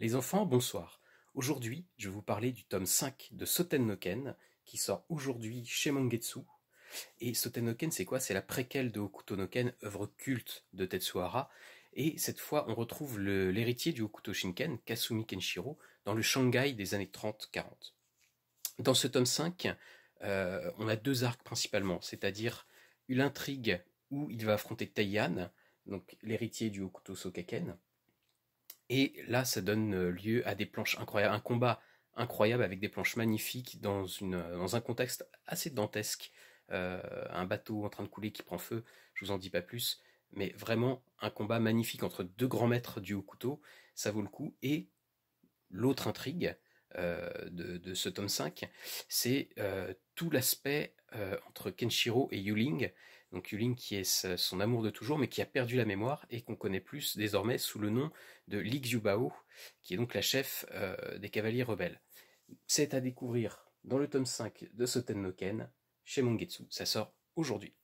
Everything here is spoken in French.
Les enfants, bonsoir. Aujourd'hui, je vais vous parler du tome 5 de Sotenoken qui sort aujourd'hui chez Mangetsu. Et Sotenoken, c'est quoi C'est la préquelle de Okutonoken, œuvre culte de Tetsuhara. Et cette fois, on retrouve l'héritier du Hokuto Shinken, Kasumi Kenshiro, dans le Shanghai des années 30-40. Dans ce tome 5, euh, on a deux arcs principalement, c'est-à-dire l'intrigue où il va affronter Taiyan, donc l'héritier du Hokuto Sokaken, et là, ça donne euh, lieu à des planches incroyables, un combat incroyable avec des planches magnifiques dans, une, euh, dans un contexte assez dantesque. Euh, un bateau en train de couler qui prend feu, je vous en dis pas plus, mais vraiment un combat magnifique entre deux grands maîtres du haut couteau, ça vaut le coup. Et l'autre intrigue de, ce tome 5, c'est tout l'aspect euh, entre Kenshiro et Yuling, donc Yuling qui est son amour de toujours mais qui a perdu la mémoire et qu'on connaît plus désormais sous le nom de Li Xiubao, qui est donc la chef euh, des cavaliers rebelles. C'est à découvrir dans le tome 5 de Soten no Ken chez Mongetsu, ça sort aujourd'hui.